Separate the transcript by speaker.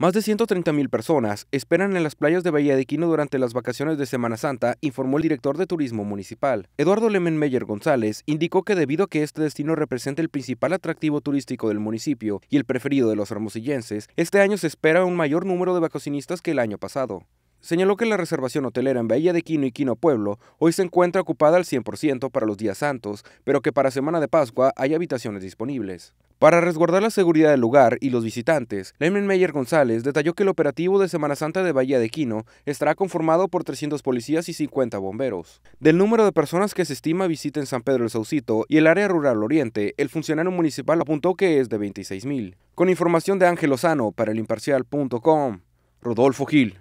Speaker 1: Más de 130.000 personas esperan en las playas de Bahía de Quino durante las vacaciones de Semana Santa, informó el director de Turismo Municipal. Eduardo Lemen Meyer González indicó que debido a que este destino representa el principal atractivo turístico del municipio y el preferido de los hermosillenses, este año se espera un mayor número de vacacionistas que el año pasado señaló que la reservación hotelera en Bahía de Quino y Quino Pueblo hoy se encuentra ocupada al 100% para los días santos, pero que para Semana de Pascua hay habitaciones disponibles. Para resguardar la seguridad del lugar y los visitantes, Lehman Meyer González detalló que el operativo de Semana Santa de Bahía de Quino estará conformado por 300 policías y 50 bomberos. Del número de personas que se estima visiten San Pedro el Saucito y el área rural oriente, el funcionario municipal apuntó que es de 26.000. Con información de Ángel Lozano para el imparcial.com, Rodolfo Gil.